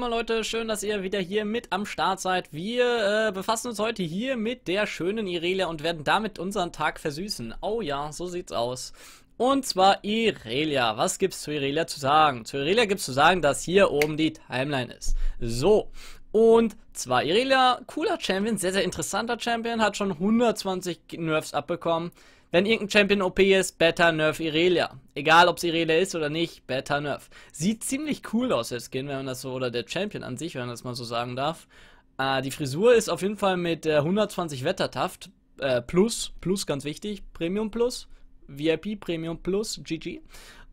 moin moin Leute, schön, dass ihr wieder hier mit am Start seid. Wir äh, befassen uns heute hier mit der schönen Irelia und werden damit unseren Tag versüßen. Oh ja, so sieht's aus. Und zwar Irelia. Was gibt's zu Irelia zu sagen? Zu Irelia gibt's zu sagen, dass hier oben die Timeline ist. So. Und zwar Irelia, cooler Champion, sehr, sehr interessanter Champion, hat schon 120 Nerfs abbekommen. Wenn irgendein Champion OP ist, better nerf Irelia. Egal, ob es Irelia ist oder nicht, better nerf. Sieht ziemlich cool aus, der Skin, wenn man das so, oder der Champion an sich, wenn man das mal so sagen darf. Äh, die Frisur ist auf jeden Fall mit äh, 120 Wettertaft, äh, Plus, Plus ganz wichtig, Premium Plus, VIP Premium Plus, GG.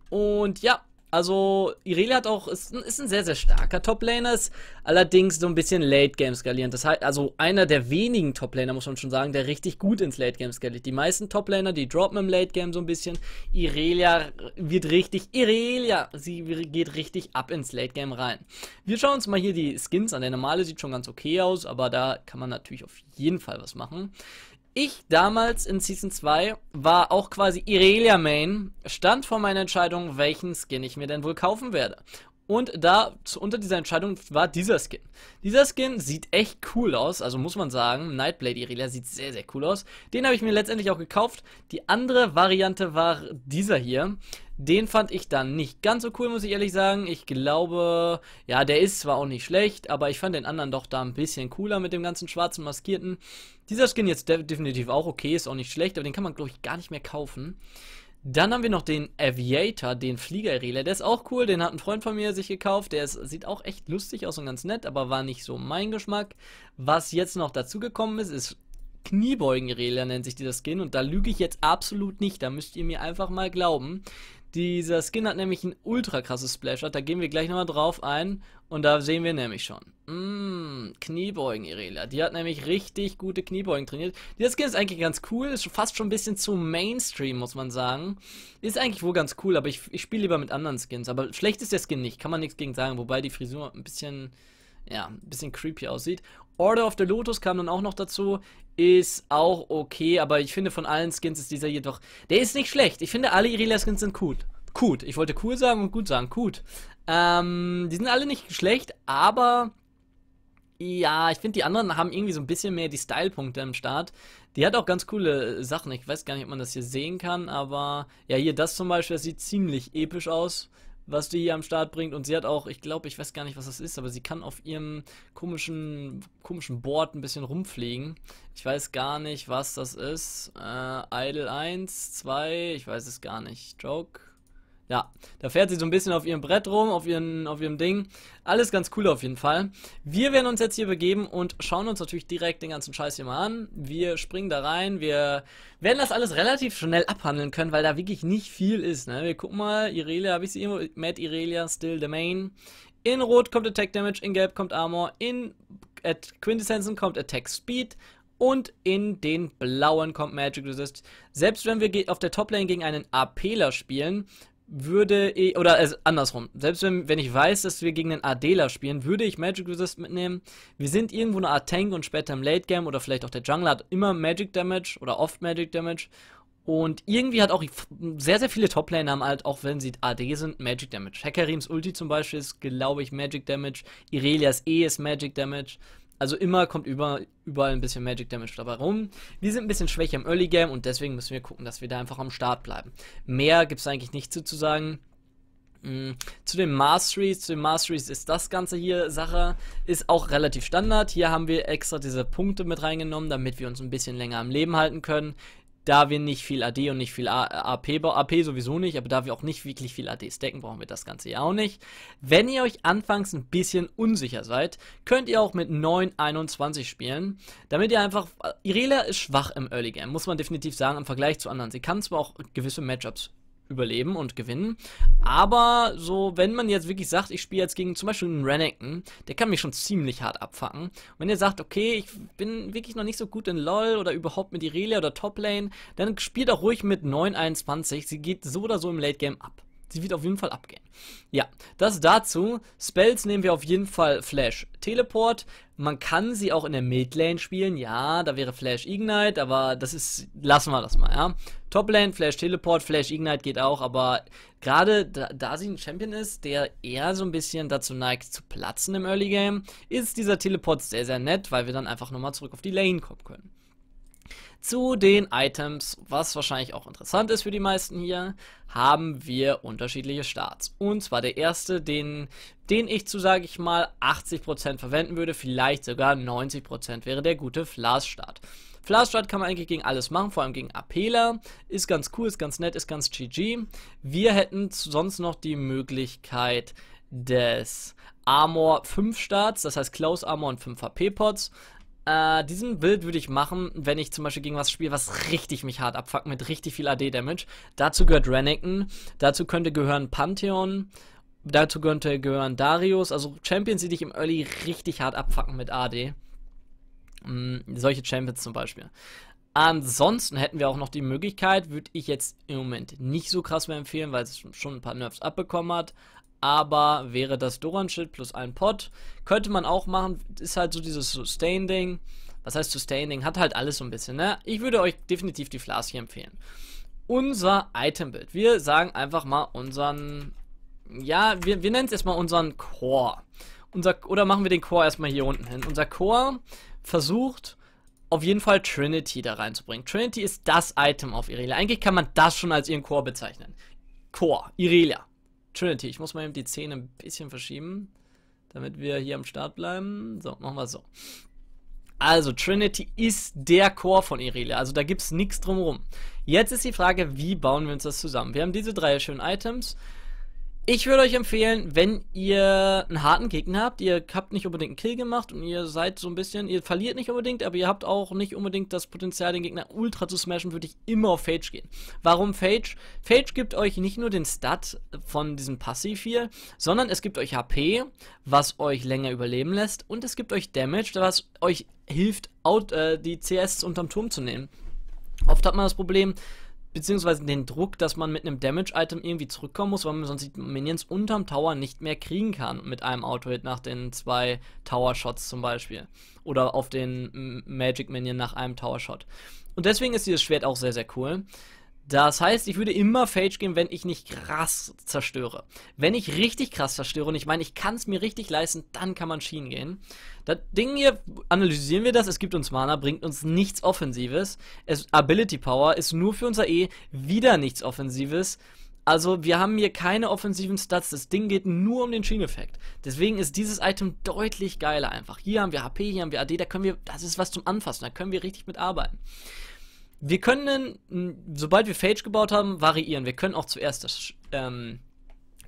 Und ja, also, Irelia hat auch, ist, ist ein sehr, sehr starker Top-Laner, ist allerdings so ein bisschen Late-Game skalierend. Das heißt, also einer der wenigen Top-Laner, muss man schon sagen, der richtig gut ins Late-Game skaliert. Die meisten Top-Laner, die droppen im Late-Game so ein bisschen. Irelia wird richtig, Irelia, sie geht richtig ab ins Late-Game rein. Wir schauen uns mal hier die Skins an. Der normale sieht schon ganz okay aus, aber da kann man natürlich auf jeden Fall was machen. Ich damals in Season 2 war auch quasi Irelia Main, stand vor meiner Entscheidung, welchen Skin ich mir denn wohl kaufen werde. Und da unter dieser Entscheidung war dieser Skin. Dieser Skin sieht echt cool aus, also muss man sagen, Nightblade Irelia sieht sehr, sehr cool aus. Den habe ich mir letztendlich auch gekauft. Die andere Variante war dieser hier. Den fand ich dann nicht ganz so cool, muss ich ehrlich sagen. Ich glaube, ja, der ist zwar auch nicht schlecht, aber ich fand den anderen doch da ein bisschen cooler mit dem ganzen schwarzen Maskierten. Dieser Skin jetzt definitiv auch okay, ist auch nicht schlecht, aber den kann man, glaube ich, gar nicht mehr kaufen. Dann haben wir noch den Aviator, den Fliegerrelais. Der ist auch cool, den hat ein Freund von mir sich gekauft. Der ist, sieht auch echt lustig aus und ganz nett, aber war nicht so mein Geschmack. Was jetzt noch dazugekommen ist, ist Kniebeugenrelais nennt sich dieser Skin und da lüge ich jetzt absolut nicht. Da müsst ihr mir einfach mal glauben. Dieser Skin hat nämlich ein ultra krasses Splash Art, da gehen wir gleich nochmal drauf ein und da sehen wir nämlich schon. Mmm, Kniebeugen, Irelia. Die hat nämlich richtig gute Kniebeugen trainiert. Dieser Skin ist eigentlich ganz cool, ist fast schon ein bisschen zu Mainstream, muss man sagen. Ist eigentlich wohl ganz cool, aber ich, ich spiele lieber mit anderen Skins. Aber schlecht ist der Skin nicht, kann man nichts gegen sagen, wobei die Frisur ein bisschen, ja, ein bisschen creepy aussieht. Order of the Lotus kam dann auch noch dazu. Ist auch okay, aber ich finde von allen Skins ist dieser jedoch. Der ist nicht schlecht. Ich finde alle Irila-Skins sind cool. Gut. Ich wollte cool sagen und gut sagen. Gut. Ähm, die sind alle nicht schlecht, aber. Ja, ich finde, die anderen haben irgendwie so ein bisschen mehr die Style-Punkte im Start. Die hat auch ganz coole Sachen. Ich weiß gar nicht, ob man das hier sehen kann, aber ja, hier das zum Beispiel, das sieht ziemlich episch aus was die hier am Start bringt. Und sie hat auch, ich glaube, ich weiß gar nicht, was das ist, aber sie kann auf ihrem komischen, komischen Board ein bisschen rumfliegen. Ich weiß gar nicht, was das ist. Äh, Idle 1, 2, ich weiß es gar nicht. Joke. Ja, da fährt sie so ein bisschen auf ihrem Brett rum, auf, ihren, auf ihrem Ding. Alles ganz cool auf jeden Fall. Wir werden uns jetzt hier begeben und schauen uns natürlich direkt den ganzen Scheiß hier mal an. Wir springen da rein, wir werden das alles relativ schnell abhandeln können, weil da wirklich nicht viel ist. Ne? Wir gucken mal, Irelia, habe ich sie irgendwo? Matt Irelia, still the main. In Rot kommt Attack Damage, in Gelb kommt Armor, in at Quintessenzen kommt Attack Speed und in den blauen kommt Magic Resist. Selbst wenn wir auf der Toplane gegen einen APler spielen, würde ich, eh, oder also andersrum, selbst wenn, wenn ich weiß, dass wir gegen den Adela spielen, würde ich Magic Resist mitnehmen. Wir sind irgendwo eine Art Tank und später im Late Game oder vielleicht auch der Jungler hat immer Magic Damage oder oft Magic Damage. Und irgendwie hat auch sehr, sehr viele Top-Laner haben halt, auch wenn sie AD sind, Magic Damage. Hackerims Ulti zum Beispiel ist, glaube ich, Magic Damage. Irelias E ist Magic Damage. Also immer kommt über, überall ein bisschen Magic Damage dabei rum. Wir sind ein bisschen schwächer im Early Game und deswegen müssen wir gucken, dass wir da einfach am Start bleiben. Mehr gibt es eigentlich nicht zu, zu sagen. Mm, zu den Masteries, zu den Masteries ist das Ganze hier, Sache, ist auch relativ Standard. Hier haben wir extra diese Punkte mit reingenommen, damit wir uns ein bisschen länger am Leben halten können da wir nicht viel AD und nicht viel AP bauen, AP sowieso nicht, aber da wir auch nicht wirklich viel AD stacken, brauchen wir das Ganze ja auch nicht. Wenn ihr euch anfangs ein bisschen unsicher seid, könnt ihr auch mit 921 spielen, damit ihr einfach, Irela ist schwach im Early Game, muss man definitiv sagen, im Vergleich zu anderen. Sie kann zwar auch gewisse Matchups überleben und gewinnen. Aber so, wenn man jetzt wirklich sagt, ich spiele jetzt gegen zum Beispiel einen Renekton, der kann mich schon ziemlich hart abfacken. Wenn ihr sagt, okay, ich bin wirklich noch nicht so gut in LoL oder überhaupt mit Irelia oder Toplane, dann spielt auch ruhig mit 921. Sie geht so oder so im Late Game ab. Sie wird auf jeden Fall abgehen. Ja, das dazu. Spells nehmen wir auf jeden Fall Flash Teleport. Man kann sie auch in der Midlane spielen. Ja, da wäre Flash Ignite, aber das ist, lassen wir das mal, ja. Toplane, Flash Teleport, Flash Ignite geht auch, aber gerade da, da, sie ein Champion ist, der eher so ein bisschen dazu neigt zu platzen im Early Game, ist dieser Teleport sehr, sehr nett, weil wir dann einfach nochmal zurück auf die Lane kommen können. Zu den Items, was wahrscheinlich auch interessant ist für die meisten hier, haben wir unterschiedliche Starts. Und zwar der erste, den, den ich zu, sage ich mal, 80% verwenden würde, vielleicht sogar 90% wäre der gute Flas-Start. Flashdart kann man eigentlich gegen alles machen, vor allem gegen Apela. Ist ganz cool, ist ganz nett, ist ganz GG. Wir hätten sonst noch die Möglichkeit des Armor 5 Starts, das heißt Close Armor und 5 HP Pots. Äh, diesen Bild würde ich machen, wenn ich zum Beispiel gegen was spiele, was richtig mich hart abfuckt mit richtig viel AD-Damage. Dazu gehört Renekton, dazu könnte gehören Pantheon, dazu könnte gehören Darius, also Champions, die dich im Early richtig hart abfucken mit AD. Mhm, solche Champions zum Beispiel. Ansonsten hätten wir auch noch die Möglichkeit, würde ich jetzt im Moment nicht so krass mehr empfehlen, weil es schon ein paar Nerfs abbekommen hat, aber wäre das Doran-Schild plus ein Pot, könnte man auch machen, ist halt so dieses Sustain-Ding, was heißt Sustaining? hat halt alles so ein bisschen, ne? Ich würde euch definitiv die Flasche empfehlen. Unser Item-Bild. wir sagen einfach mal unseren, ja, wir, wir nennen es erstmal unseren Core. Unser, oder machen wir den Core erstmal hier unten hin. Unser Core versucht auf jeden Fall Trinity da reinzubringen. Trinity ist das Item auf Irelia. Eigentlich kann man das schon als ihren Core bezeichnen. Core, Irelia. Trinity, ich muss mal eben die Zähne ein bisschen verschieben, damit wir hier am Start bleiben. So, machen wir so. Also, Trinity ist der Core von Irelia, also da gibt es nichts drumherum. Jetzt ist die Frage, wie bauen wir uns das zusammen? Wir haben diese drei schönen Items. Ich würde euch empfehlen, wenn ihr einen harten Gegner habt, ihr habt nicht unbedingt einen Kill gemacht und ihr seid so ein bisschen, ihr verliert nicht unbedingt, aber ihr habt auch nicht unbedingt das Potenzial, den Gegner ultra zu smashen, würde ich immer auf Phage gehen. Warum Phage? Phage gibt euch nicht nur den Stat von diesem Passiv hier, sondern es gibt euch HP, was euch länger überleben lässt und es gibt euch Damage, was euch hilft, out, äh, die CS unterm Turm zu nehmen. Oft hat man das Problem, beziehungsweise den Druck, dass man mit einem Damage-Item irgendwie zurückkommen muss, weil man sonst die Minions unterm Tower nicht mehr kriegen kann mit einem Auto-Hit nach den zwei Tower-Shots zum Beispiel. Oder auf den Magic-Minion nach einem Tower-Shot. Und deswegen ist dieses Schwert auch sehr, sehr cool. Das heißt, ich würde immer Phage gehen, wenn ich nicht krass zerstöre. Wenn ich richtig krass zerstöre und ich meine, ich kann es mir richtig leisten, dann kann man Schienen gehen. Das Ding hier, analysieren wir das, es gibt uns Mana, bringt uns nichts Offensives. Es, Ability Power ist nur für unser E wieder nichts Offensives. Also wir haben hier keine offensiven Stats, das Ding geht nur um den Schieneffekt. Deswegen ist dieses Item deutlich geiler einfach. Hier haben wir HP, hier haben wir AD, da können wir, das ist was zum Anfassen, da können wir richtig mit arbeiten. Wir können, sobald wir Phage gebaut haben, variieren. Wir können auch zuerst das, ähm,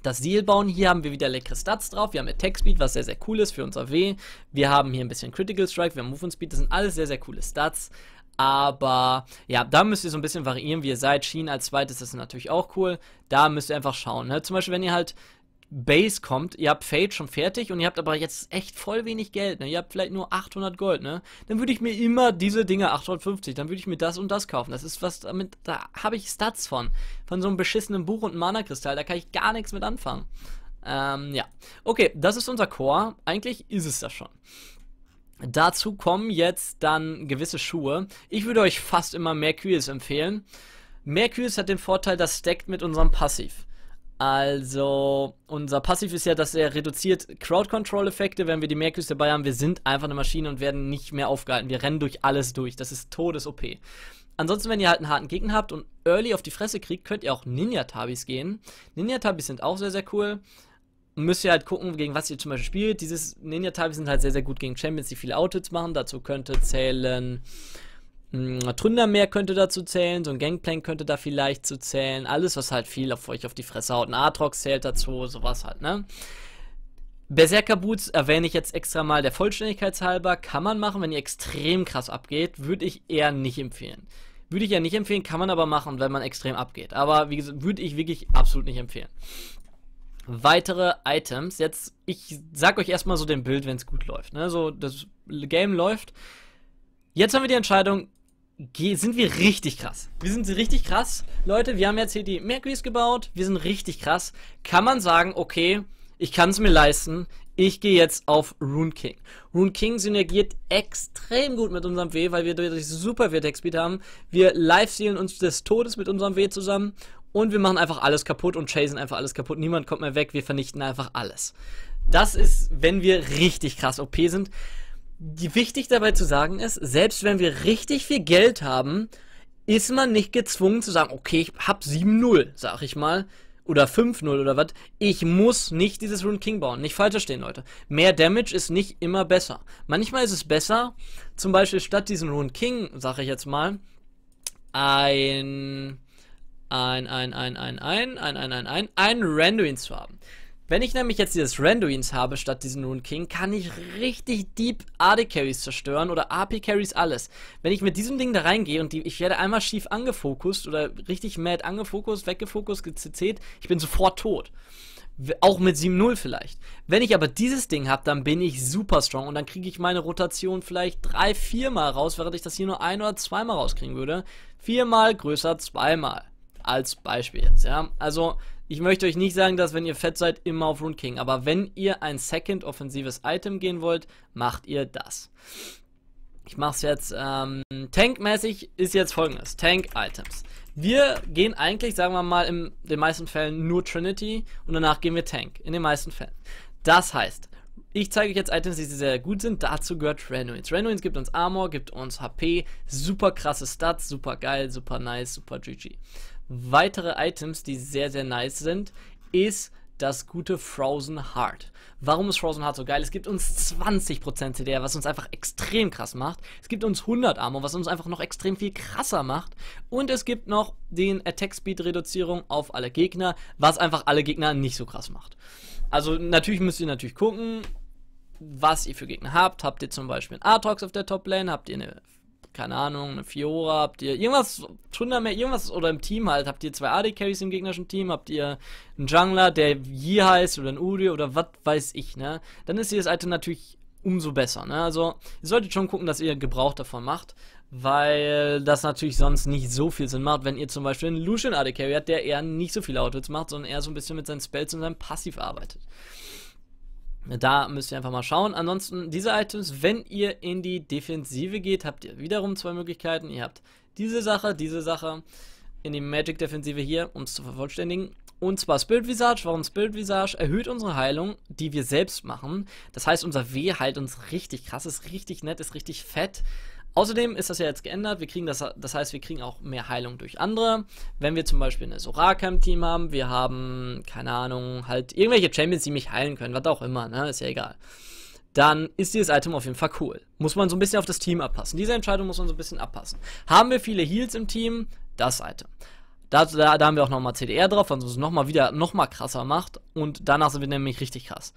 das Seal bauen. Hier haben wir wieder leckere Stats drauf. Wir haben Attack Speed, was sehr, sehr cool ist für unser W. Wir haben hier ein bisschen Critical Strike, wir haben Movement Speed. Das sind alles sehr, sehr coole Stats. Aber ja, da müsst ihr so ein bisschen variieren, wie ihr seid. Schienen als zweites ist natürlich auch cool. Da müsst ihr einfach schauen. Ne? Zum Beispiel, wenn ihr halt Base kommt, ihr habt Fade schon fertig und ihr habt aber jetzt echt voll wenig Geld, ne? Ihr habt vielleicht nur 800 Gold, ne? Dann würde ich mir immer diese Dinge 850, dann würde ich mir das und das kaufen. Das ist was damit, da habe ich Stats von. Von so einem beschissenen Buch und Mana-Kristall, da kann ich gar nichts mit anfangen. Ähm, ja. Okay, das ist unser Core. Eigentlich ist es das schon. Dazu kommen jetzt dann gewisse Schuhe. Ich würde euch fast immer Mercurius empfehlen. Mercurius hat den Vorteil, das stackt mit unserem Passiv. Also, unser Passiv ist ja, dass er reduziert Crowd-Control-Effekte, wenn wir die Merkys dabei haben. Wir sind einfach eine Maschine und werden nicht mehr aufgehalten. Wir rennen durch alles durch. Das ist Todes-OP. Ansonsten, wenn ihr halt einen harten Gegner habt und early auf die Fresse kriegt, könnt ihr auch Ninja-Tabis gehen. Ninja-Tabis sind auch sehr, sehr cool. Müsst ihr halt gucken, gegen was ihr zum Beispiel spielt. Dieses Ninja-Tabis sind halt sehr, sehr gut gegen Champions, die viele Outfits machen. Dazu könnte zählen hm, Tründermeer könnte dazu zählen, so ein Gangplank könnte da vielleicht zu zählen, alles, was halt viel auf euch auf die Fresse haut. Ein Atrox zählt dazu, sowas halt, ne? Berserker Boots erwähne ich jetzt extra mal der Vollständigkeit halber. Kann man machen, wenn ihr extrem krass abgeht, würde ich eher nicht empfehlen. Würde ich ja nicht empfehlen, kann man aber machen, wenn man extrem abgeht. Aber wie gesagt, würde ich wirklich absolut nicht empfehlen. Weitere Items. Jetzt, ich sag euch erstmal so den Bild, wenn es gut läuft. Ne? So, das Game läuft. Jetzt haben wir die Entscheidung, sind wir richtig krass. Wir sind richtig krass. Leute, wir haben jetzt hier die Mercury's gebaut. Wir sind richtig krass. Kann man sagen, okay, ich kann es mir leisten. Ich gehe jetzt auf Rune King. Rune King synergiert extrem gut mit unserem W, weil wir durch super Vertex Speed haben. Wir live-sealen uns des Todes mit unserem W zusammen und wir machen einfach alles kaputt und chasen einfach alles kaputt. Niemand kommt mehr weg, wir vernichten einfach alles. Das ist, wenn wir richtig krass OP sind wichtig dabei zu sagen ist, selbst wenn wir richtig viel Geld haben, ist man nicht gezwungen zu sagen, okay, ich hab 7-0, sag ich mal, oder 5-0 oder was. Ich muss nicht dieses Rune King bauen. Nicht falsch verstehen, Leute. Mehr Damage ist nicht immer besser. Manchmal ist es besser, zum Beispiel statt diesen Rune King, sag ich jetzt mal, ein, ein, ein, ein, ein, ein, ein, ein, ein, ein, ein Randuin zu haben. Wenn ich nämlich jetzt dieses Randuins habe statt diesen Rune King, kann ich richtig deep AD Carries zerstören oder AP Carries alles. Wenn ich mit diesem Ding da reingehe und die, ich werde einmal schief angefokust oder richtig mad angefokust, weggefokust, gezählt, ich bin sofort tot. Auch mit 7-0 vielleicht. Wenn ich aber dieses Ding habe, dann bin ich super strong und dann kriege ich meine Rotation vielleicht 3-4 Mal raus, während ich das hier nur ein oder zweimal rauskriegen würde. Viermal größer, zweimal. Als Beispiel jetzt, ja. Also, ich möchte euch nicht sagen, dass wenn ihr fett seid, immer auf King. Aber wenn ihr ein second offensives Item gehen wollt, macht ihr das. Ich mache es jetzt ähm, tank ist jetzt folgendes. Tank-Items. Wir gehen eigentlich, sagen wir mal, in den meisten Fällen nur Trinity und danach gehen wir Tank. In den meisten Fällen. Das heißt, ich zeige euch jetzt Items, die sehr gut sind. Dazu gehört Renoins. Renoins gibt uns Armor, gibt uns HP, super krasse Stats, super geil, super nice, super GG. Weitere Items, die sehr, sehr nice sind, ist das gute Frozen Heart. Warum ist Frozen Heart so geil? Es gibt uns 20% CDR, was uns einfach extrem krass macht. Es gibt uns 100 Armor, was uns einfach noch extrem viel krasser macht. Und es gibt noch den Attack Speed Reduzierung auf alle Gegner, was einfach alle Gegner nicht so krass macht. Also natürlich müsst ihr natürlich gucken, was ihr für Gegner habt. Habt ihr zum Beispiel einen Artox auf der Top Lane? Habt ihr eine keine Ahnung, eine Fiora, habt ihr irgendwas, Tunda mehr, irgendwas oder im Team halt, habt ihr zwei AD-Carries im gegnerischen Team, habt ihr einen Jungler, der Yi heißt oder ein Uri oder was weiß ich, ne? Dann ist dieses Item natürlich umso besser, ne? Also, ihr solltet schon gucken, dass ihr Gebrauch davon macht, weil das natürlich sonst nicht so viel Sinn macht, wenn ihr zum Beispiel einen Lucian AD-Carry habt, der eher nicht so viele Outputs macht, sondern eher so ein bisschen mit seinen Spells und seinem Passiv arbeitet. Da müsst ihr einfach mal schauen. Ansonsten diese Items, wenn ihr in die Defensive geht, habt ihr wiederum zwei Möglichkeiten. Ihr habt diese Sache, diese Sache in die Magic Defensive hier, um es zu vervollständigen. Und zwar Spirit Visage. Warum Spirit Visage? Erhöht unsere Heilung, die wir selbst machen. Das heißt, unser W heilt uns richtig krass, ist richtig nett, ist richtig fett. Außerdem ist das ja jetzt geändert. Wir kriegen das, das heißt, wir kriegen auch mehr Heilung durch andere. Wenn wir zum Beispiel eine Soraka im Team haben, wir haben, keine Ahnung, halt irgendwelche Champions, die mich heilen können, was auch immer, ne? Ist ja egal. Dann ist dieses Item auf jeden Fall cool. Muss man so ein bisschen auf das Team abpassen. Diese Entscheidung muss man so ein bisschen abpassen. Haben wir viele Heals im Team? Das Item. Da, da, da haben wir auch nochmal CDR drauf, was uns nochmal wieder nochmal krasser macht. Und danach sind wir nämlich richtig krass.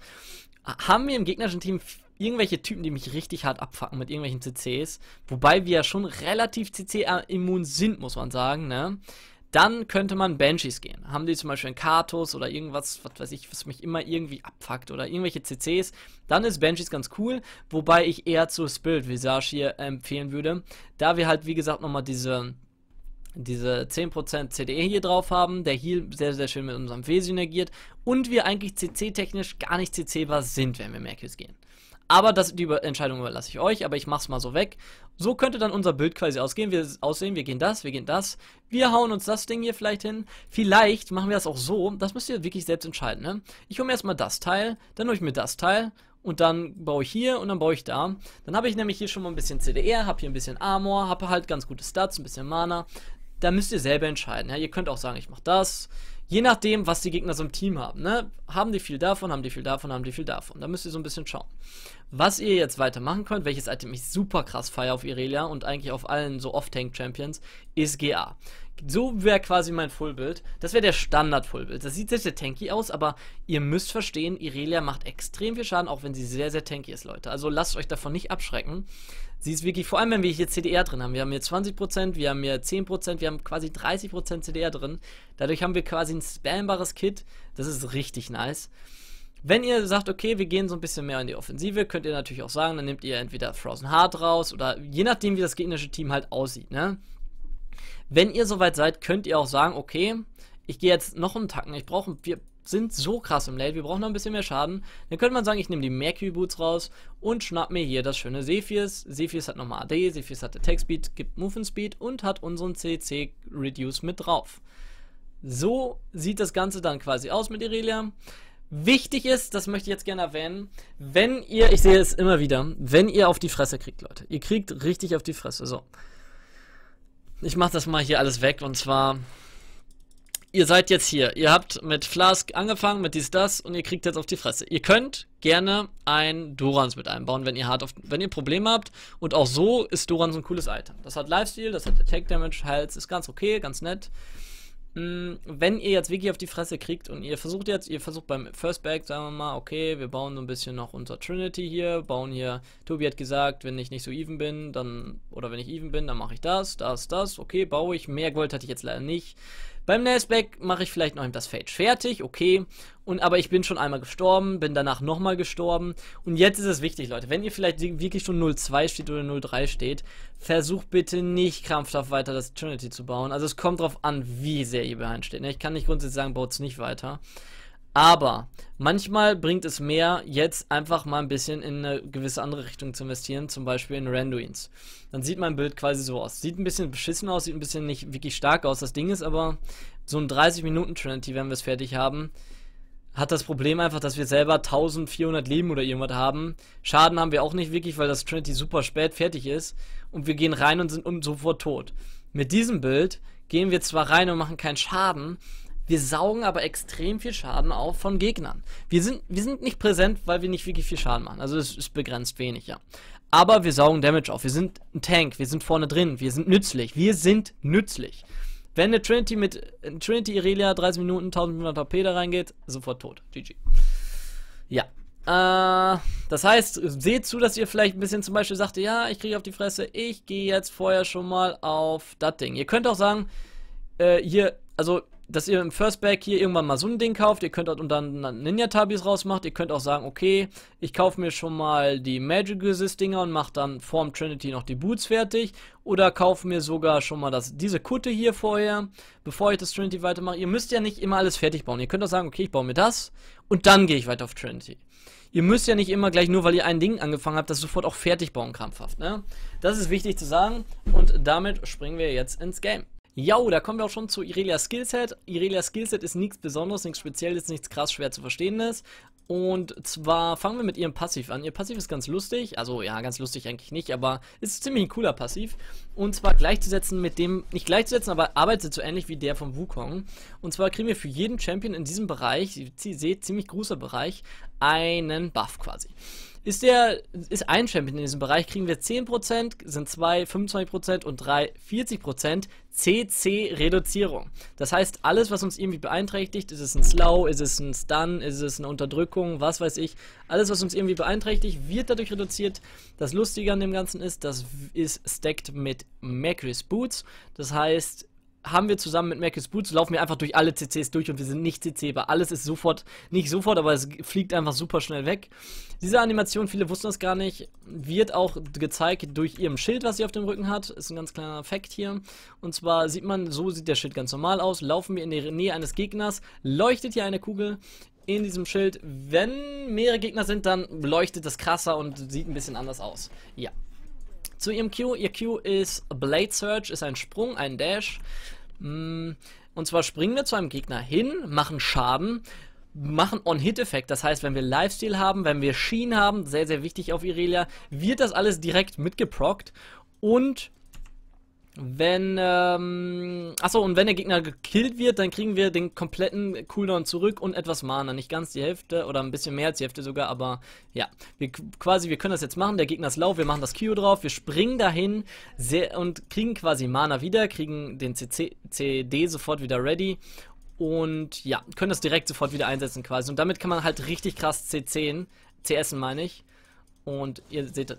Haben wir im gegnerischen Team irgendwelche Typen, die mich richtig hart abfacken mit irgendwelchen CCs, wobei wir ja schon relativ CC-immun sind, muss man sagen, ne? Dann könnte man Banshees gehen. Haben die zum Beispiel einen Katos oder irgendwas, was weiß ich, was mich immer irgendwie abfuckt oder irgendwelche CCs, dann ist Banshees ganz cool, wobei ich eher zu Spilled Visage hier empfehlen würde, da wir halt, wie gesagt, nochmal diese diese 10% CDE hier drauf haben, der Heal sehr, sehr schön mit unserem W synergiert und wir eigentlich CC-technisch gar nicht CC-bar sind, wenn wir Mercus gehen. Aber das, die Entscheidung überlasse ich euch, aber ich mache es mal so weg. So könnte dann unser Bild quasi ausgehen. Wir, aussehen. Wir gehen das, wir gehen das. Wir hauen uns das Ding hier vielleicht hin. Vielleicht machen wir das auch so. Das müsst ihr wirklich selbst entscheiden. Ne? Ich hole mir erstmal das Teil, dann hole ich mir das Teil und dann baue ich hier und dann baue ich da. Dann habe ich nämlich hier schon mal ein bisschen CDR, habe hier ein bisschen Armor, habe halt ganz gute Stats, ein bisschen Mana da müsst ihr selber entscheiden. Ja? Ihr könnt auch sagen, ich mache das. Je nachdem, was die Gegner so im Team haben. Ne? Haben die viel davon, haben die viel davon, haben die viel davon. Da müsst ihr so ein bisschen schauen. Was ihr jetzt weitermachen könnt, welches Item ich super krass feiere auf Irelia und eigentlich auf allen so Off-Tank-Champions, ist GA. So wäre quasi mein Fullbild. Das wäre der Standard-Fullbild. Das sieht sehr, sehr tanky aus, aber ihr müsst verstehen, Irelia macht extrem viel Schaden, auch wenn sie sehr, sehr tanky ist, Leute. Also lasst euch davon nicht abschrecken. Sie ist wirklich, vor allem wenn wir hier CDR drin haben, wir haben hier 20%, wir haben hier 10%, wir haben quasi 30% CDR drin. Dadurch haben wir quasi ein spambares Kit. Das ist richtig nice. Wenn ihr sagt, okay, wir gehen so ein bisschen mehr in die Offensive, könnt ihr natürlich auch sagen, dann nehmt ihr entweder Frozen Heart raus oder je nachdem, wie das gegnerische Team halt aussieht, ne? Wenn ihr soweit seid, könnt ihr auch sagen, okay, ich gehe jetzt noch einen Tacken, ich brauche sind so krass im Late, wir brauchen noch ein bisschen mehr Schaden. Dann könnte man sagen, ich nehme die Mercury Boots raus und schnapp mir hier das schöne Sephirs. Sephirs hat nochmal AD, Sephirs hat Attack Speed, gibt Movement Speed und hat unseren CC Reduce mit drauf. So sieht das Ganze dann quasi aus mit Irelia. Wichtig ist, das möchte ich jetzt gerne erwähnen, wenn ihr, ich sehe es immer wieder, wenn ihr auf die Fresse kriegt, Leute. Ihr kriegt richtig auf die Fresse, so. Ich mache das mal hier alles weg und zwar ihr seid jetzt hier. Ihr habt mit Flask angefangen, mit dies, das und ihr kriegt jetzt auf die Fresse. Ihr könnt gerne ein Durans mit einbauen, wenn ihr hart auf, wenn ihr Probleme habt. Und auch so ist Durans ein cooles Item. Das hat Lifestyle, das hat Attack Damage, Heils, ist ganz okay, ganz nett. Mm, wenn ihr jetzt wirklich auf die Fresse kriegt und ihr versucht jetzt, ihr versucht beim First Bag, sagen wir mal, okay, wir bauen so ein bisschen noch unser Trinity hier, bauen hier, Tobi hat gesagt, wenn ich nicht so even bin, dann, oder wenn ich even bin, dann mache ich das, das, das, okay, baue ich, mehr Gold hatte ich jetzt leider nicht, beim Nasback mache ich vielleicht noch das Fage fertig, okay. Und aber ich bin schon einmal gestorben, bin danach nochmal gestorben. Und jetzt ist es wichtig, Leute, wenn ihr vielleicht wirklich schon 02 steht oder 03 steht, versucht bitte nicht krampfhaft weiter das Trinity zu bauen. Also es kommt drauf an, wie sehr ihr behind steht. Ne? Ich kann nicht grundsätzlich sagen, baut es nicht weiter. Aber manchmal bringt es mehr, jetzt einfach mal ein bisschen in eine gewisse andere Richtung zu investieren, zum Beispiel in Randuins. Dann sieht mein Bild quasi so aus. Sieht ein bisschen beschissen aus, sieht ein bisschen nicht wirklich stark aus. Das Ding ist aber, so ein 30-Minuten-Trinity, wenn wir es fertig haben, hat das Problem einfach, dass wir selber 1400 Leben oder irgendwas haben. Schaden haben wir auch nicht wirklich, weil das Trinity super spät fertig ist. Und wir gehen rein und sind um sofort tot. Mit diesem Bild gehen wir zwar rein und machen keinen Schaden, wir saugen aber extrem viel Schaden auf von Gegnern. Wir sind, wir sind nicht präsent, weil wir nicht wirklich viel Schaden machen. Also es ist begrenzt wenig, ja. Aber wir saugen Damage auf. Wir sind ein Tank, wir sind vorne drin, wir sind nützlich. Wir sind nützlich. Wenn eine Trinity mit Trinity Irelia 30 Minuten 1500 HP da reingeht, sofort tot. GG. Ja. Äh, das heißt, seht zu, dass ihr vielleicht ein bisschen zum Beispiel sagt, ja, ich kriege auf die Fresse, ich gehe jetzt vorher schon mal auf das Ding. Ihr könnt auch sagen, äh, hier, also dass ihr im First Bag hier irgendwann mal so ein Ding kauft. Ihr könnt und dann Ninja-Tabis rausmacht. Ihr könnt auch sagen, okay, ich kaufe mir schon mal die Magic Resist-Dinger und mache dann vorm Trinity noch die Boots fertig. Oder kaufe mir sogar schon mal das, diese Kutte hier vorher, bevor ich das Trinity weitermache. Ihr müsst ja nicht immer alles fertig bauen. Ihr könnt auch sagen, okay, ich baue mir das und dann gehe ich weiter auf Trinity. Ihr müsst ja nicht immer gleich nur, weil ihr ein Ding angefangen habt, das sofort auch fertig bauen, krampfhaft. Ne? Das ist wichtig zu sagen und damit springen wir jetzt ins Game. Jo, da kommen wir auch schon zu Irelia Skillset. Irelia Skillset ist nichts Besonderes, nichts Spezielles, nichts krass schwer zu verstehendes. Und zwar fangen wir mit ihrem Passiv an. Ihr Passiv ist ganz lustig, also ja, ganz lustig eigentlich nicht, aber ist ziemlich ein cooler Passiv. Und zwar gleichzusetzen mit dem, nicht gleichzusetzen, aber arbeitet so ähnlich wie der von Wukong. Und zwar kriegen wir für jeden Champion in diesem Bereich, ihr seht, ziemlich großer Bereich, einen Buff quasi. Ist der, ist ein Champion in diesem Bereich, kriegen wir 10%, sind zwei 25% und drei 40% CC-Reduzierung. Das heißt, alles, was uns irgendwie beeinträchtigt, ist es ein Slow, ist es ein Stun, ist es eine Unterdrückung, was weiß ich, alles, was uns irgendwie beeinträchtigt, wird dadurch reduziert. Das Lustige an dem Ganzen ist, das ist stacked mit Macris Boots. Das heißt, haben wir zusammen mit Mackes Boots, laufen wir einfach durch alle CCs durch und wir sind nicht CC-bar. Alles ist sofort, nicht sofort, aber es fliegt einfach super schnell weg. Diese Animation, viele wussten das gar nicht, wird auch gezeigt durch ihrem Schild, was sie auf dem Rücken hat. Ist ein ganz kleiner Effekt hier. Und zwar sieht man, so sieht der Schild ganz normal aus. Laufen wir in der Nähe eines Gegners, leuchtet hier eine Kugel in diesem Schild. Wenn mehrere Gegner sind, dann leuchtet das krasser und sieht ein bisschen anders aus. Ja. Zu ihrem Q. Ihr Q ist Blade Surge, ist ein Sprung, ein Dash. Mm, und zwar springen wir zu einem Gegner hin, machen Schaden, machen On-Hit-Effekt. Das heißt, wenn wir Lifesteal haben, wenn wir Sheen haben, sehr, sehr wichtig auf Irelia, wird das alles direkt mitgeprockt. Und wenn, ähm, achso, und wenn der Gegner gekillt wird, dann kriegen wir den kompletten Cooldown zurück und etwas Mana. Nicht ganz die Hälfte oder ein bisschen mehr als die Hälfte sogar, aber ja. Wir, quasi, wir können das jetzt machen. Der Gegner ist lauf, wir machen das Q drauf, wir springen dahin sehr, und kriegen quasi Mana wieder, kriegen den CC, CD sofort wieder ready und ja, können das direkt sofort wieder einsetzen quasi. Und damit kann man halt richtig krass CCen, CSen meine ich. Und ihr seht das.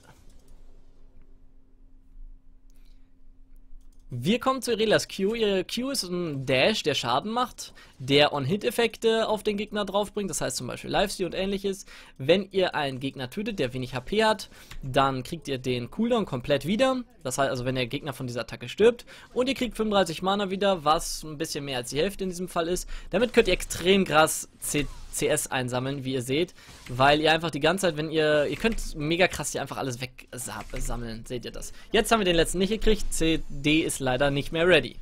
Wir kommen zu Irelas Q. Ihre Q ist ein Dash, der Schaden macht, der On-Hit-Effekte auf den Gegner draufbringt, das heißt zum Beispiel Lifesteal und ähnliches. Wenn ihr einen Gegner tötet, der wenig HP hat, dann kriegt ihr den Cooldown komplett wieder. Das heißt also, wenn der Gegner von dieser Attacke stirbt. Und ihr kriegt 35 Mana wieder, was ein bisschen mehr als die Hälfte in diesem Fall ist. Damit könnt ihr extrem krass CT CS einsammeln, wie ihr seht, weil ihr einfach die ganze Zeit, wenn ihr, ihr könnt mega krass hier einfach alles wegsammeln, seht ihr das. Jetzt haben wir den letzten nicht gekriegt, CD ist leider nicht mehr ready.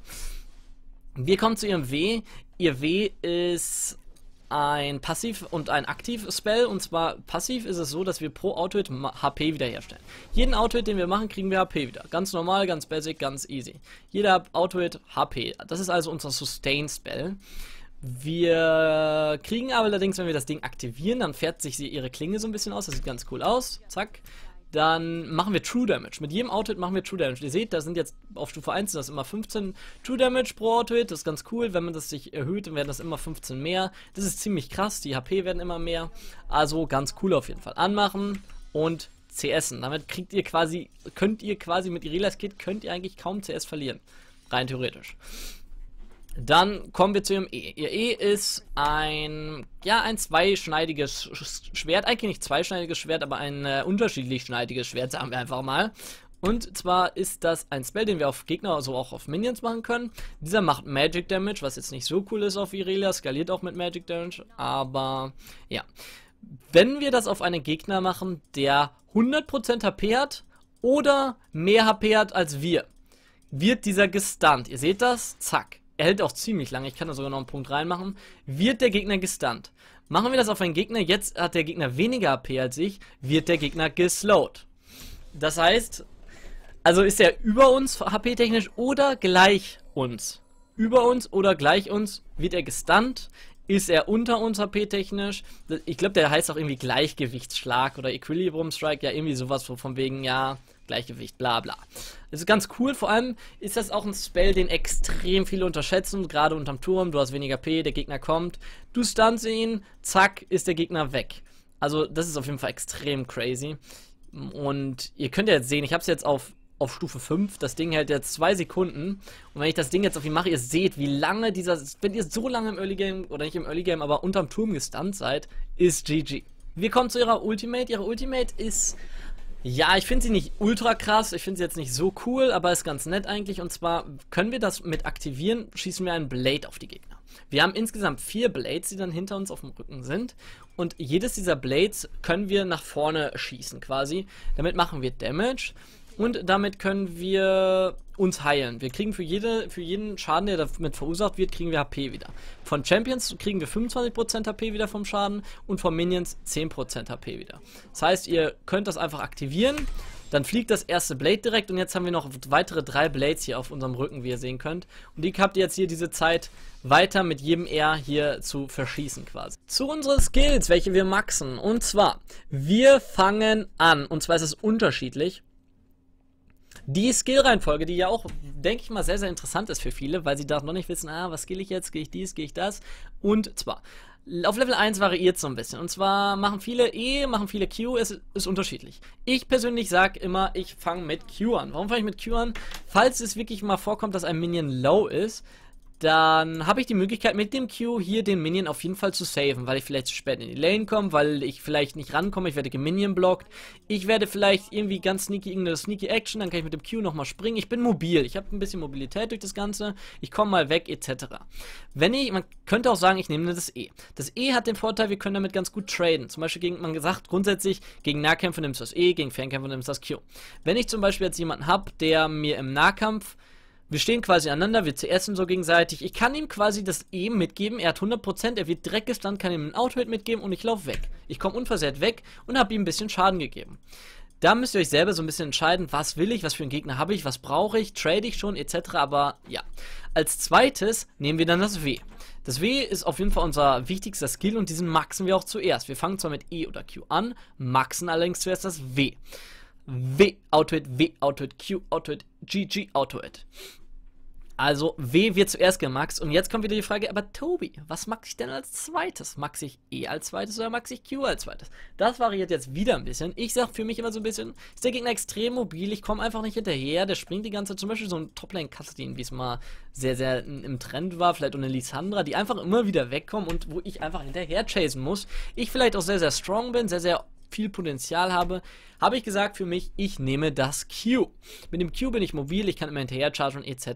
Wir kommen zu ihrem W. Ihr W ist ein Passiv- und ein Aktiv-Spell. Und zwar passiv ist es so, dass wir pro Autohit HP wiederherstellen. Jeden Autohit, den wir machen, kriegen wir HP wieder. Ganz normal, ganz basic, ganz easy. Jeder Autohit HP. Das ist also unser Sustain-Spell. Wir kriegen aber allerdings, wenn wir das Ding aktivieren, dann fährt sich ihre Klinge so ein bisschen aus. Das sieht ganz cool aus. Zack. Dann machen wir True Damage. Mit jedem Outfit machen wir True Damage. Ihr seht, da sind jetzt auf Stufe 1 sind das immer 15 True Damage pro Outfit. Das ist ganz cool. Wenn man das sich erhöht, dann werden das immer 15 mehr. Das ist ziemlich krass. Die HP werden immer mehr. Also ganz cool auf jeden Fall. Anmachen und CSen. Damit kriegt ihr quasi, könnt ihr quasi mit Irelas Kit, könnt ihr eigentlich kaum CS verlieren. Rein theoretisch. Dann kommen wir zu ihrem E. Ihr E ist ein, ja, ein zweischneidiges Schwert. Eigentlich nicht zweischneidiges Schwert, aber ein äh, unterschiedlich schneidiges Schwert, sagen wir einfach mal. Und zwar ist das ein Spell, den wir auf Gegner, also auch auf Minions machen können. Dieser macht Magic Damage, was jetzt nicht so cool ist auf Irelia, skaliert auch mit Magic Damage, aber ja. Wenn wir das auf einen Gegner machen, der 100% HP hat oder mehr HP hat als wir, wird dieser gestunt. Ihr seht das? Zack. Er hält auch ziemlich lange. Ich kann da sogar noch einen Punkt reinmachen. Wird der Gegner gestunt? Machen wir das auf einen Gegner. Jetzt hat der Gegner weniger AP als ich. Wird der Gegner geslowed. Das heißt, also ist er über uns HP-technisch oder gleich uns? Über uns oder gleich uns? Wird er gestunt? Ist er unter uns HP-technisch? Ich glaube, der heißt auch irgendwie Gleichgewichtsschlag oder Equilibrium Strike. Ja, irgendwie sowas von wegen, ja, Gleichgewicht, bla bla. Das ist ganz cool, vor allem ist das auch ein Spell, den extrem viele unterschätzen, gerade unterm Turm, du hast weniger P, der Gegner kommt, du stunst ihn, zack, ist der Gegner weg. Also das ist auf jeden Fall extrem crazy. Und ihr könnt ja jetzt sehen, ich habe es jetzt auf, auf Stufe 5, das Ding hält jetzt 2 Sekunden. Und wenn ich das Ding jetzt auf ihn mache, ihr seht, wie lange dieser, wenn ihr so lange im Early Game, oder nicht im Early Game, aber unterm Turm gestunt seid, ist GG. Wir kommen zu ihrer Ultimate. Ihre Ultimate ist ja, ich finde sie nicht ultra krass, ich finde sie jetzt nicht so cool, aber ist ganz nett eigentlich. Und zwar können wir das mit aktivieren, schießen wir einen Blade auf die Gegner. Wir haben insgesamt vier Blades, die dann hinter uns auf dem Rücken sind. Und jedes dieser Blades können wir nach vorne schießen quasi. Damit machen wir Damage. Und damit können wir uns heilen. Wir kriegen für, jede, für jeden Schaden, der damit verursacht wird, kriegen wir HP wieder. Von Champions kriegen wir 25% HP wieder vom Schaden und von Minions 10% HP wieder. Das heißt, ihr könnt das einfach aktivieren. Dann fliegt das erste Blade direkt und jetzt haben wir noch weitere drei Blades hier auf unserem Rücken, wie ihr sehen könnt. Und die habt ihr jetzt hier diese Zeit weiter mit jedem R hier zu verschießen quasi. Zu unseren Skills, welche wir maxen. Und zwar, wir fangen an. Und zwar ist es unterschiedlich. Die Skill-Reihenfolge, die ja auch, denke ich mal, sehr, sehr interessant ist für viele, weil sie da noch nicht wissen, ah, was skill ich jetzt, gehe ich dies, gehe ich das. Und zwar, auf Level 1 variiert es so ein bisschen. Und zwar machen viele E, machen viele Q, es ist unterschiedlich. Ich persönlich sage immer, ich fange mit Q an. Warum fange ich mit Q an? Falls es wirklich mal vorkommt, dass ein Minion low ist, dann habe ich die Möglichkeit mit dem Q hier den Minion auf jeden Fall zu saven, weil ich vielleicht zu spät in die Lane komme, weil ich vielleicht nicht rankomme, ich werde geminion blockt, ich werde vielleicht irgendwie ganz sneaky irgendeine sneaky Action, dann kann ich mit dem Q nochmal springen, ich bin mobil, ich habe ein bisschen Mobilität durch das Ganze, ich komme mal weg etc. Wenn ich, man könnte auch sagen, ich nehme das E. Das E hat den Vorteil, wir können damit ganz gut traden, zum Beispiel gegen, man gesagt grundsätzlich, gegen Nahkämpfe nimmst du das E, gegen Fernkämpfe nimmst du das Q. Wenn ich zum Beispiel jetzt jemanden habe, der mir im Nahkampf wir stehen quasi aneinander, wir zuerst so gegenseitig. Ich kann ihm quasi das E mitgeben, er hat 100%, er wird Dreck gestunt, kann ihm ein auto mitgeben und ich laufe weg. Ich komme unversehrt weg und habe ihm ein bisschen Schaden gegeben. Da müsst ihr euch selber so ein bisschen entscheiden, was will ich, was für einen Gegner habe ich, was brauche ich, trade ich schon etc. Aber ja, als zweites nehmen wir dann das W. Das W ist auf jeden Fall unser wichtigster Skill und diesen maxen wir auch zuerst. Wir fangen zwar mit E oder Q an, maxen allerdings zuerst das W. W-Outwit, W-Outwit, Q-Outwit, GG-Outwit. Also W wird zuerst gemaxt. Und jetzt kommt wieder die Frage, aber Tobi, was mag ich denn als zweites? Max ich E als zweites oder mag ich Q als zweites? Das variiert jetzt wieder ein bisschen. Ich sag für mich immer so ein bisschen, ist der Gegner extrem mobil, ich komme einfach nicht hinterher, der springt die ganze Zeit. Zum Beispiel so ein top lane Kastin, wie es mal sehr, sehr im Trend war, vielleicht eine Lissandra, die einfach immer wieder wegkommen und wo ich einfach hinterher chasen muss. Ich vielleicht auch sehr, sehr strong bin, sehr, sehr viel Potenzial habe, habe ich gesagt für mich, ich nehme das Q. Mit dem Q bin ich mobil, ich kann immer hinterher chargen etc.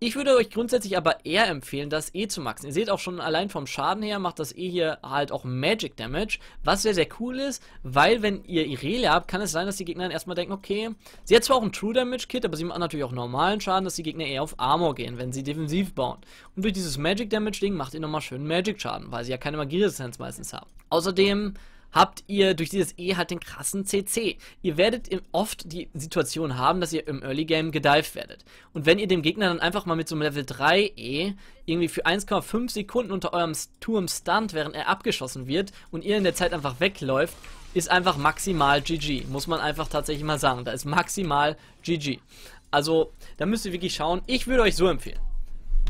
Ich würde euch grundsätzlich aber eher empfehlen, das E zu maxen. Ihr seht auch schon allein vom Schaden her macht das E hier halt auch Magic Damage, was sehr, sehr cool ist, weil wenn ihr Irelia habt, kann es sein, dass die Gegner dann erstmal denken, okay, sie hat zwar auch ein True Damage Kit, aber sie macht natürlich auch normalen Schaden, dass die Gegner eher auf Armor gehen, wenn sie defensiv bauen. Und durch dieses Magic Damage Ding macht ihr nochmal schön Magic Schaden, weil sie ja keine Magieresistenz meistens haben. Außerdem habt ihr durch dieses E halt den krassen CC. Ihr werdet oft die Situation haben, dass ihr im Early Game gedived werdet. Und wenn ihr dem Gegner dann einfach mal mit so einem Level 3 E irgendwie für 1,5 Sekunden unter eurem Turm stunt, während er abgeschossen wird und ihr in der Zeit einfach wegläuft, ist einfach maximal GG. Muss man einfach tatsächlich mal sagen. Da ist maximal GG. Also, da müsst ihr wirklich schauen. Ich würde euch so empfehlen.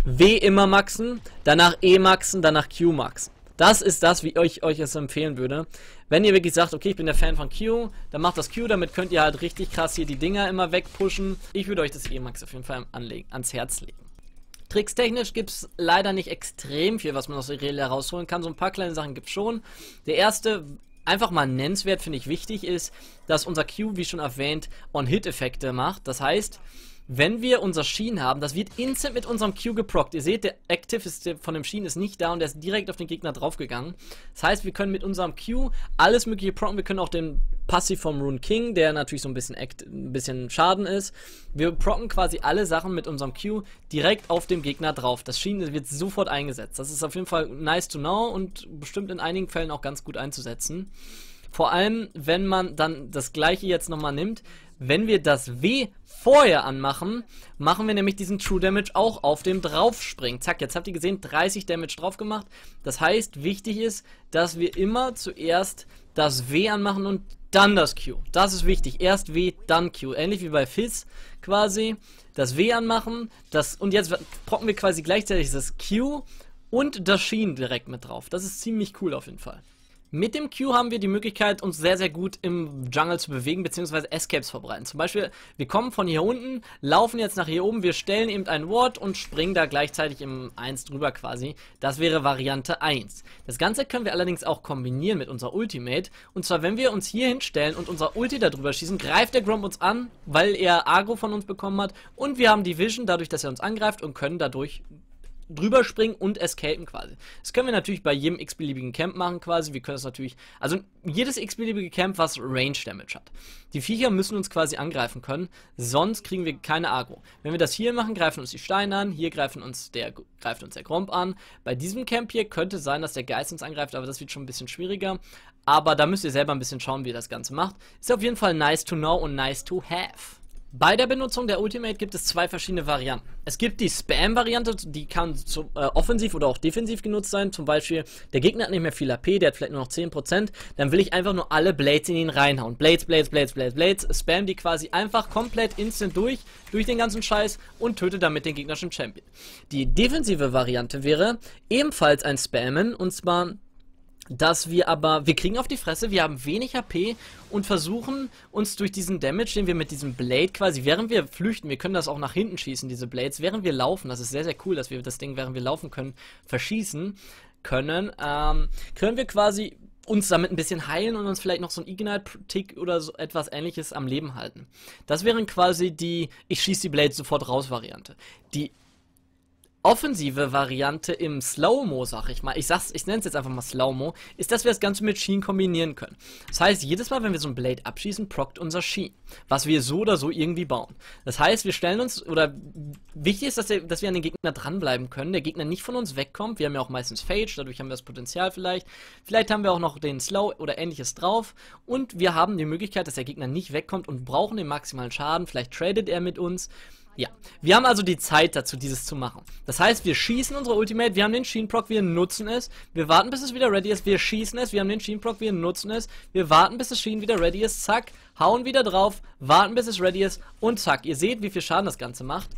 W immer maxen, danach E maxen, danach Q maxen. Das ist das, wie ich euch, euch es empfehlen würde. Wenn ihr wirklich sagt, okay, ich bin der Fan von Q, dann macht das Q, damit könnt ihr halt richtig krass hier die Dinger immer wegpushen. Ich würde euch das E-Max eh, auf jeden Fall anlegen, ans Herz legen. Trickstechnisch gibt es leider nicht extrem viel, was man aus der Rele herausholen kann. So ein paar kleine Sachen gibt es schon. Der erste einfach mal nennenswert, finde ich wichtig, ist, dass unser Q, wie schon erwähnt, On-Hit-Effekte macht. Das heißt, wenn wir unser Sheen haben, das wird instant mit unserem Q geprockt. Ihr seht, der Active ist, von dem Sheen ist nicht da und der ist direkt auf den Gegner draufgegangen. Das heißt, wir können mit unserem Q alles mögliche procken. Wir können auch den Passiv vom Rune King, der natürlich so ein bisschen, act, ein bisschen Schaden ist. Wir procken quasi alle Sachen mit unserem Q direkt auf dem Gegner drauf. Das Sheen wird sofort eingesetzt. Das ist auf jeden Fall nice to know und bestimmt in einigen Fällen auch ganz gut einzusetzen. Vor allem, wenn man dann das gleiche jetzt nochmal nimmt, wenn wir das W vorher anmachen, machen wir nämlich diesen True Damage auch auf dem Draufspringen. Zack, jetzt habt ihr gesehen, 30 Damage drauf gemacht. Das heißt, wichtig ist, dass wir immer zuerst das W anmachen und dann das Q. Das ist wichtig. Erst W, dann Q. Ähnlich wie bei Fizz quasi. Das W anmachen. Das, und jetzt proppen wir quasi gleichzeitig das Q und das Schienen direkt mit drauf. Das ist ziemlich cool auf jeden Fall. Mit dem Q haben wir die Möglichkeit, uns sehr, sehr gut im Jungle zu bewegen, beziehungsweise Escapes verbreiten. Zum Beispiel, wir kommen von hier unten, laufen jetzt nach hier oben, wir stellen eben ein Ward und springen da gleichzeitig im 1 drüber quasi. Das wäre Variante 1. Das Ganze können wir allerdings auch kombinieren mit unserer Ultimate. Und zwar, wenn wir uns hier hinstellen und unser Ulti da drüber schießen, greift der Grump uns an, weil er Agro von uns bekommen hat. Und wir haben die Vision dadurch, dass er uns angreift und können dadurch drüber springen und escapen quasi. Das können wir natürlich bei jedem x-beliebigen Camp machen quasi. Wir können es natürlich, also jedes x-beliebige Camp, was Range Damage hat. Die Viecher müssen uns quasi angreifen können, sonst kriegen wir keine Agro. Wenn wir das hier machen, greifen uns die Steine an, hier greifen uns der, greift uns der Gromp an. Bei diesem Camp hier könnte sein, dass der Geist uns angreift, aber das wird schon ein bisschen schwieriger. Aber da müsst ihr selber ein bisschen schauen, wie ihr das Ganze macht. Ist auf jeden Fall nice to know und nice to have. Bei der Benutzung der Ultimate gibt es zwei verschiedene Varianten. Es gibt die Spam-Variante, die kann zu, äh, offensiv oder auch defensiv genutzt sein. Zum Beispiel, der Gegner hat nicht mehr viel AP, der hat vielleicht nur noch 10%. Dann will ich einfach nur alle Blades in ihn reinhauen. Blades, Blades, Blades, Blades, Blades. Spam die quasi einfach komplett instant durch, durch den ganzen Scheiß und töte damit den gegnerischen Champion. Die defensive Variante wäre ebenfalls ein Spammen und zwar dass wir aber, wir kriegen auf die Fresse, wir haben wenig HP und versuchen uns durch diesen Damage, den wir mit diesem Blade quasi, während wir flüchten, wir können das auch nach hinten schießen, diese Blades, während wir laufen, das ist sehr, sehr cool, dass wir das Ding, während wir laufen können, verschießen können, ähm, können wir quasi uns damit ein bisschen heilen und uns vielleicht noch so ein Ignite-Tick oder so etwas ähnliches am Leben halten. Das wären quasi die Ich schieße die Blade sofort raus Variante. Die offensive Variante im Slow-Mo, sag ich mal, ich sag's, ich nenne jetzt einfach mal Slow-Mo, ist, dass wir das Ganze mit Sheen kombinieren können. Das heißt, jedes Mal, wenn wir so ein Blade abschießen, prockt unser Sheen, was wir so oder so irgendwie bauen. Das heißt, wir stellen uns, oder wichtig ist, dass, der, dass wir an den Gegner dranbleiben können, der Gegner nicht von uns wegkommt, wir haben ja auch meistens Phage, dadurch haben wir das Potenzial vielleicht, vielleicht haben wir auch noch den Slow oder ähnliches drauf und wir haben die Möglichkeit, dass der Gegner nicht wegkommt und brauchen den maximalen Schaden, vielleicht tradet er mit uns, ja, wir haben also die Zeit dazu, dieses zu machen. Das heißt, wir schießen unsere Ultimate, wir haben den Sheen Proc, wir nutzen es, wir warten, bis es wieder ready ist, wir schießen es, wir haben den Sheen Proc, wir nutzen es, wir warten, bis das Sheen wieder ready ist, zack, hauen wieder drauf, warten bis es ready ist und zack, ihr seht, wie viel Schaden das Ganze macht.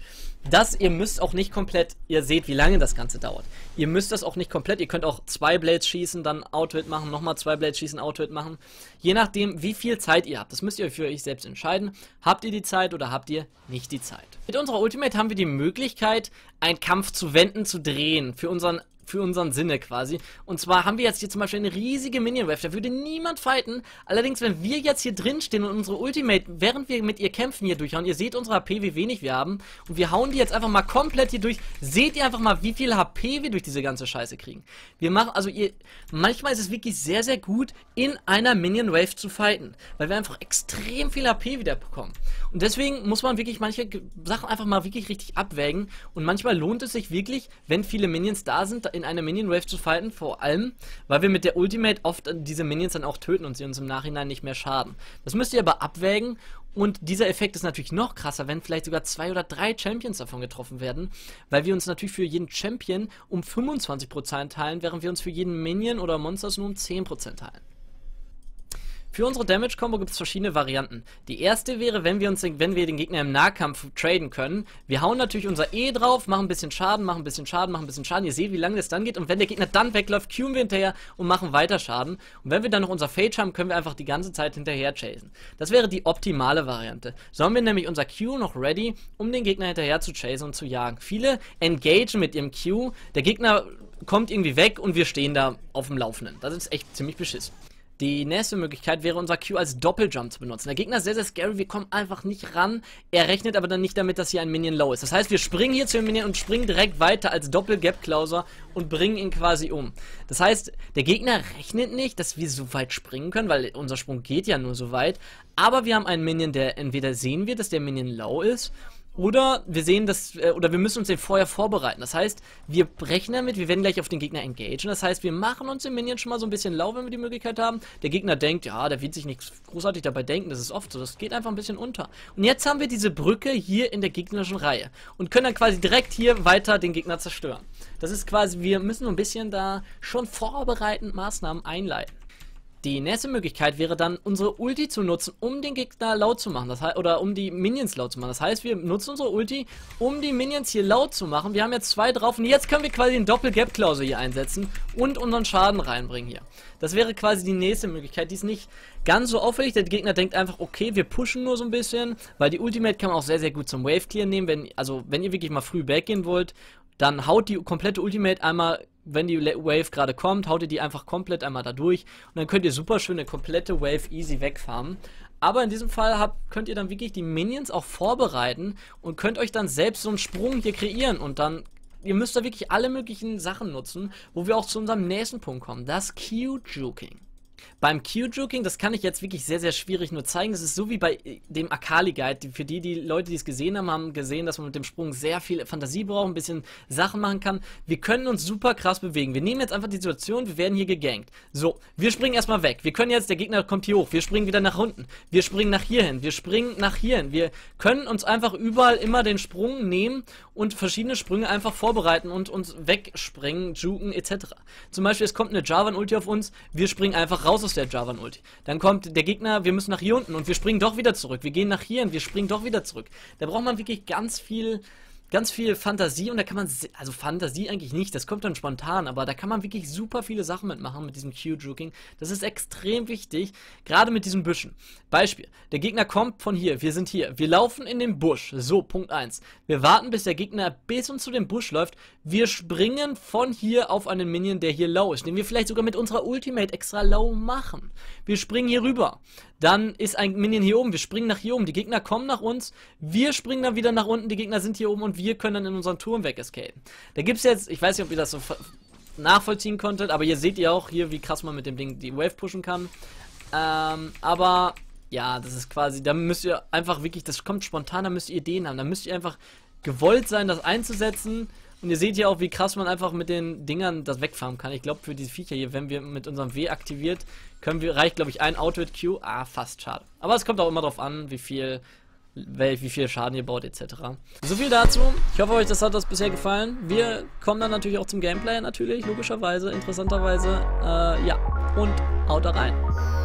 Das, ihr müsst auch nicht komplett, ihr seht, wie lange das Ganze dauert. Ihr müsst das auch nicht komplett, ihr könnt auch zwei Blades schießen, dann Auto-Hit machen, nochmal zwei Blades schießen, Auto-Hit machen. Je nachdem, wie viel Zeit ihr habt, das müsst ihr für euch selbst entscheiden. Habt ihr die Zeit oder habt ihr nicht die Zeit? Mit unserer Ultimate haben wir die Möglichkeit, einen Kampf zu wenden, zu drehen. Für unseren für unseren Sinne quasi. Und zwar haben wir jetzt hier zum Beispiel eine riesige Minion Wave. Da würde niemand fighten. Allerdings, wenn wir jetzt hier drin stehen und unsere Ultimate, während wir mit ihr kämpfen, hier durchhauen. Ihr seht unsere HP, wie wenig wir haben. Und wir hauen die jetzt einfach mal komplett hier durch. Seht ihr einfach mal, wie viel HP wir durch diese ganze Scheiße kriegen. Wir machen, also ihr, manchmal ist es wirklich sehr, sehr gut, in einer Minion Wave zu fighten. Weil wir einfach extrem viel HP wieder bekommen. Und deswegen muss man wirklich manche Sachen einfach mal wirklich richtig abwägen. Und manchmal lohnt es sich wirklich, wenn viele Minions da sind, da in eine Minion-Wave zu fighten, vor allem, weil wir mit der Ultimate oft diese Minions dann auch töten und sie uns im Nachhinein nicht mehr schaden. Das müsst ihr aber abwägen und dieser Effekt ist natürlich noch krasser, wenn vielleicht sogar zwei oder drei Champions davon getroffen werden, weil wir uns natürlich für jeden Champion um 25% teilen, während wir uns für jeden Minion oder Monsters nur um 10% teilen. Für unsere Damage-Combo gibt es verschiedene Varianten. Die erste wäre, wenn wir, uns, wenn wir den Gegner im Nahkampf traden können. Wir hauen natürlich unser E drauf, machen ein bisschen Schaden, machen ein bisschen Schaden, machen ein bisschen Schaden. Ihr seht, wie lange das dann geht. Und wenn der Gegner dann wegläuft, queuen wir hinterher und machen weiter Schaden. Und wenn wir dann noch unser Fage haben, können wir einfach die ganze Zeit hinterher chasen. Das wäre die optimale Variante. So haben wir nämlich unser Q noch ready, um den Gegner hinterher zu chasen und zu jagen. Viele engagen mit ihrem Q. Der Gegner kommt irgendwie weg und wir stehen da auf dem Laufenden. Das ist echt ziemlich beschissen. Die nächste Möglichkeit wäre, unser Q als Doppeljump zu benutzen. Der Gegner ist sehr, sehr scary. Wir kommen einfach nicht ran. Er rechnet aber dann nicht damit, dass hier ein Minion low ist. Das heißt, wir springen hier zu dem Minion und springen direkt weiter als Doppel-Gap-Klauser und bringen ihn quasi um. Das heißt, der Gegner rechnet nicht, dass wir so weit springen können, weil unser Sprung geht ja nur so weit. Aber wir haben einen Minion, der entweder sehen wir, dass der Minion low ist oder wir sehen das, äh, oder wir müssen uns den vorher vorbereiten. Das heißt, wir brechen damit, wir werden gleich auf den Gegner engagen. Das heißt, wir machen uns im Minion schon mal so ein bisschen lau, wenn wir die Möglichkeit haben. Der Gegner denkt, ja, der wird sich nichts großartig dabei denken. Das ist oft so. Das geht einfach ein bisschen unter. Und jetzt haben wir diese Brücke hier in der gegnerischen Reihe. Und können dann quasi direkt hier weiter den Gegner zerstören. Das ist quasi, wir müssen so ein bisschen da schon vorbereitend Maßnahmen einleiten. Die nächste Möglichkeit wäre dann, unsere Ulti zu nutzen, um den Gegner laut zu machen. Das heißt, oder um die Minions laut zu machen. Das heißt, wir nutzen unsere Ulti, um die Minions hier laut zu machen. Wir haben jetzt zwei drauf und jetzt können wir quasi den Doppel-Gap-Klausel hier einsetzen und unseren Schaden reinbringen hier. Das wäre quasi die nächste Möglichkeit. Die ist nicht ganz so auffällig. Der Gegner denkt einfach, okay, wir pushen nur so ein bisschen, weil die Ultimate kann man auch sehr, sehr gut zum Wave-Clear nehmen. Wenn, also, wenn ihr wirklich mal früh weggehen wollt, dann haut die komplette Ultimate einmal wenn die Wave gerade kommt, haut ihr die einfach komplett einmal da durch und dann könnt ihr super schön eine komplette Wave easy wegfarmen. Aber in diesem Fall habt, könnt ihr dann wirklich die Minions auch vorbereiten und könnt euch dann selbst so einen Sprung hier kreieren und dann ihr müsst da wirklich alle möglichen Sachen nutzen, wo wir auch zu unserem nächsten Punkt kommen, das Q-Juking. Beim Q-Juking, das kann ich jetzt wirklich sehr, sehr schwierig nur zeigen. Es ist so wie bei äh, dem Akali-Guide. Für die, die Leute, die es gesehen haben, haben gesehen, dass man mit dem Sprung sehr viel Fantasie braucht, ein bisschen Sachen machen kann. Wir können uns super krass bewegen. Wir nehmen jetzt einfach die Situation, wir werden hier gegankt. So, wir springen erstmal weg. Wir können jetzt, der Gegner kommt hier hoch. Wir springen wieder nach unten. Wir springen nach hier hin. Wir springen nach hier hin. Wir können uns einfach überall immer den Sprung nehmen und verschiedene Sprünge einfach vorbereiten und uns wegspringen, juken etc. Zum Beispiel, es kommt eine Javan-Ulti auf uns. Wir springen einfach raus aus der Javan Ulti. Dann kommt der Gegner, wir müssen nach hier unten und wir springen doch wieder zurück. Wir gehen nach hier und wir springen doch wieder zurück. Da braucht man wirklich ganz viel ganz viel Fantasie und da kann man, also Fantasie eigentlich nicht, das kommt dann spontan, aber da kann man wirklich super viele Sachen mitmachen mit diesem Q-Juking. Das ist extrem wichtig, gerade mit diesen Büschen. Beispiel, der Gegner kommt von hier, wir sind hier, wir laufen in den Busch, so, Punkt 1. Wir warten, bis der Gegner bis uns zu dem Busch läuft, wir springen von hier auf einen Minion, der hier low ist, den wir vielleicht sogar mit unserer Ultimate extra low machen. Wir springen hier rüber, dann ist ein Minion hier oben, wir springen nach hier oben, die Gegner kommen nach uns, wir springen dann wieder nach unten, die Gegner sind hier oben und wir können dann in unseren Turm wegescapen. Da gibt es jetzt, ich weiß nicht, ob ihr das so nachvollziehen konntet, aber ihr seht ja auch hier, wie krass man mit dem Ding die Wave pushen kann. Ähm, aber ja, das ist quasi, da müsst ihr einfach wirklich, das kommt spontan, da müsst ihr Ideen haben, da müsst ihr einfach gewollt sein, das einzusetzen. Und ihr seht ja auch, wie krass man einfach mit den Dingern das wegfahren kann. Ich glaube, für diese Viecher hier, wenn wir mit unserem W aktiviert, können wir, reicht glaube ich ein Outwit Q. Ah, fast schade. Aber es kommt auch immer darauf an, wie viel wie viel Schaden ihr baut etc. So viel dazu. Ich hoffe euch, das hat das bisher gefallen. Wir kommen dann natürlich auch zum Gameplay natürlich, logischerweise, interessanterweise. Äh, ja, und haut da rein.